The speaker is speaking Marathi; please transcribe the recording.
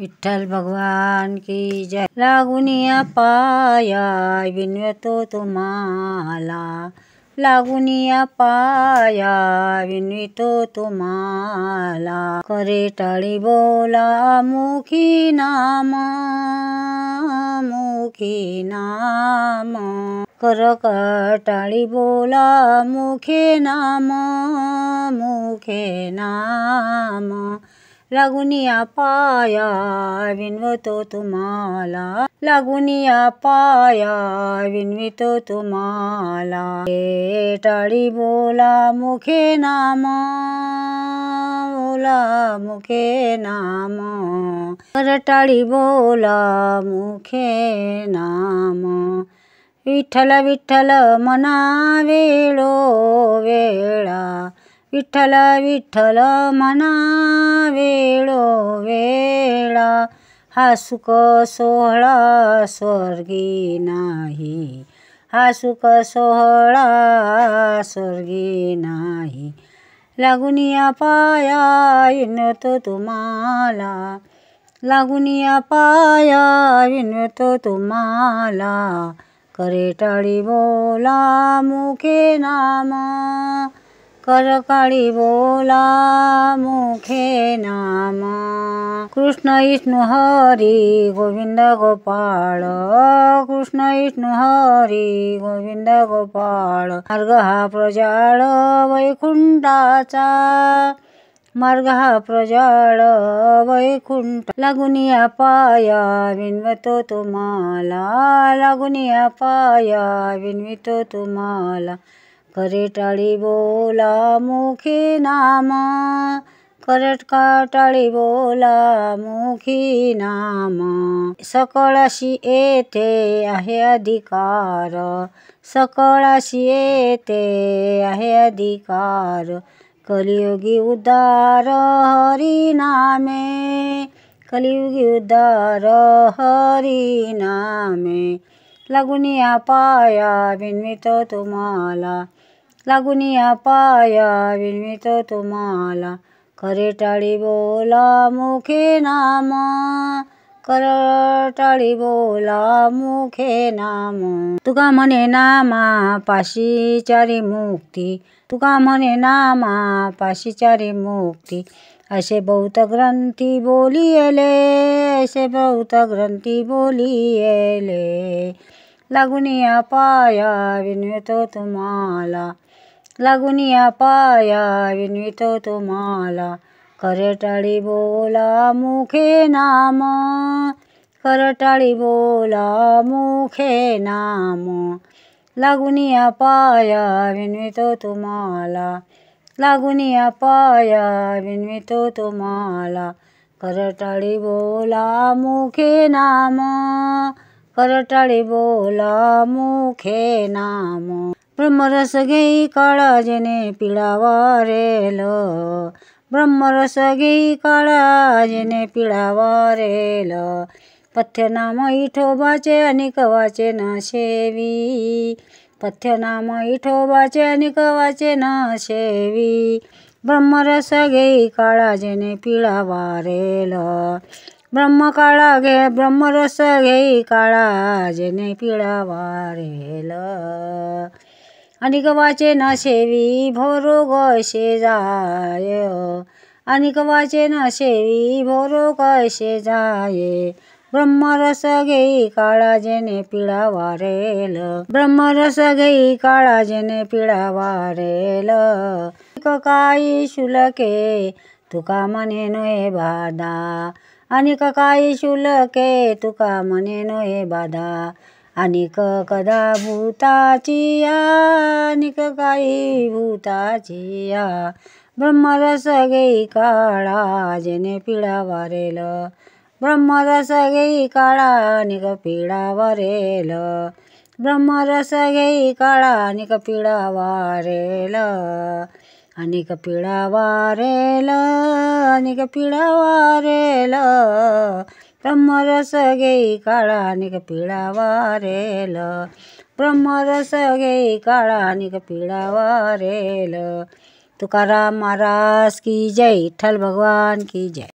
विठ्ठल भगवान की जय लागुनिया पाया विनवतो तुम्हाला लागुनिया पाया विनवितो तुम्हाला करे टाळी बोला मुखी नाम मुखी नाम कर टाळी बोला मुखे नाम मुखे नाम लगुनिया पाया विनवतो तुम्हाला लागुनिया पाया विनवितो तुम्हाला हे टाळी बोला मुखे नाम बोला मुखे नाम टाळी बोला मुखे नाम विठ्ठल विठ्ठल मना वेळो वेळा विठ्ठल विठ्ठल म्हणा वेळो वेळा हा सुख सोहळा स्वर्गी नाही हा सुख सोहळा स्वर्गी नाही लागुनिया पाया तो तुम्हाला लागुनिया पाया तो तुम्हाला करे टाळी बोला मुखे नामा करकाळी बोला मुखे नाम कृष्ण विष्णु हरी गोविंद गोपाळ कृष्ण विष्णु हरी गोविंद गोपाळ मार्ग हा प्रजाळ वैकुंठाचा मार्ग हा प्रजाळ वैकुंठ लागुनिया पाया विनवतो तुम्हाला लागुनिया पाया विनवितो तुम्हाला करटाळी बोला मुखी नाम करटका टाळी बोला मुखी नाम सकळाशी येते आहे अधिकार सकळाशी येते आहे अधिकार कलियुगी उदार हरी नामे कलियुगी उदार हरी नामे लागून या पाया बिनवितो तुम्हाला लागुनी अपाय पाया विनवित तुम्हाला खरे टाळी बोला मुखे नाम करटाळी बोला मुखे नाम तुका म्हणे नामा पाशी चारी मुक्ती तुका म्हणे नामा पाशी चारी मुक्ती असे बहुत ग्रंथी बोलियेले असे बहुत ग्रंथी बोलियेले लागुनी अपाय पाया विनवतो तुम्हाला लागुनिया पाया विनवितो तुम्हाला करटाळी बोला मुखे नाम करटाळी बोला मुखे नाम लागुनिया पाया विनवितो तुम्हाला लागुनिया पाया विनवितो तुम्हाला करटाळी बोला मुखे नाम करटाळी बोला मुखे नाम ब्रह्मरस घेई काळा जेणे पिळावारेलो ब्रह्मरस घेई काळा जेणे लो पथ्य नाम इठो बाचे अनिक वाचे न सेवी पथ्य नाम इठो बाचे अनिक वाचे न सेवी ब्रह्मरस घेई काळा जेणे लो ब्रह्म काळा घे ब्रह्मरस घेई काळा पिळा वारेल आणि गव्हाचे न शेवी भोरो कशे जाय आणि गव्हाचे न शेवी भोरो कशे जाय ब्रह्मरस घेई काळा काळाजेने पिळा वारेल ब्रह्मरस घेई काळा काळाजेने पिळा वारेल काही शुलके तुका मने नोय बाधा आणि काही शुलके तुका मने नोय बाधा क कदा भुताची या गाई भूता चिया ब्रह्म र सगै काडा जेने पिढा वारेल ब्रह्मरस घेई काळा आनीक पिढा वारेल ब्रह्मरस घेई काळा आनीक पिढा वारेल अनिक पिडा वारेल अनेक पीडा भरेल ब्रह्मरस घेई काळा निक पिळा वारेल ब्रह्मरस घेई काळा निक पिळा वारेल तुकाराम महाराज की जय विठ्ठल भगवान की जय